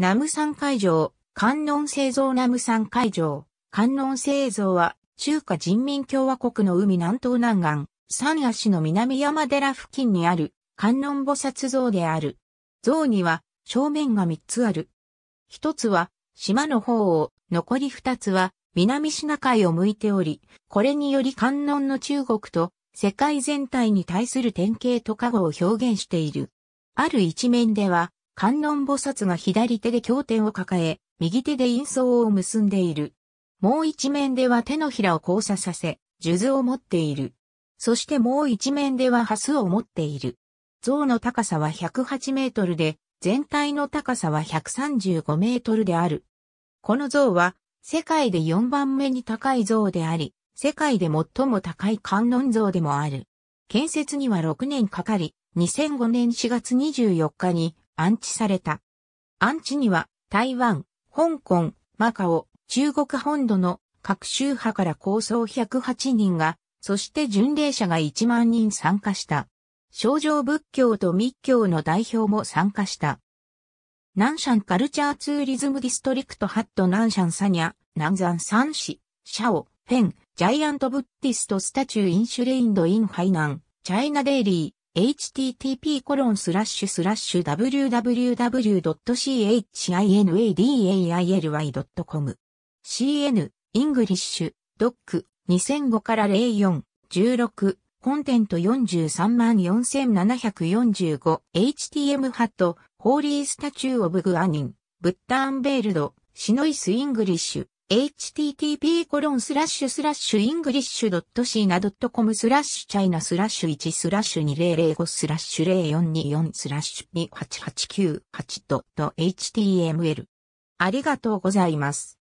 ナムサン会場、観音製造ナムサン会場、観音製造は、中華人民共和国の海南東南岸、三足の南山寺付近にある、観音菩薩像である。像には、正面が三つある。一つは、島の方を、残り二つは、南シナ海を向いており、これにより観音の中国と世界全体に対する典型と加護を表現している。ある一面では、観音菩薩が左手で経典を抱え、右手で印相を結んでいる。もう一面では手のひらを交差させ、数珠を持っている。そしてもう一面ではハスを持っている。像の高さは108メートルで、全体の高さは135メートルである。この像は、世界で4番目に高い像であり、世界で最も高い観音像でもある。建設には6年かかり、2005年4月24日に安置された。安置には台湾、香港、マカオ、中国本土の各宗派から構想108人が、そして巡礼者が1万人参加した。少女仏教と密教の代表も参加した。南山カルチャーツーリズムディストリクトハット南山サニャ、南山三市、シャオ、フェン、ジャイアントブッディストスタチューインシュレインドインハイナン、チャイナデイリー。http://www.chinadaily.com cn, イングリッシュ、ドッ c 2005から04、16、コンテント434,745、htm ハット、ホーリースタチューオブグアニン、ブッターンベールド、シノイスイングリッシュ。http://english.china.com スラッシュチャイナスラッシュ1スラッシュ2005スラッシュ0424スラッシュ2 8 8 9 8 h t m l ありがとうございます。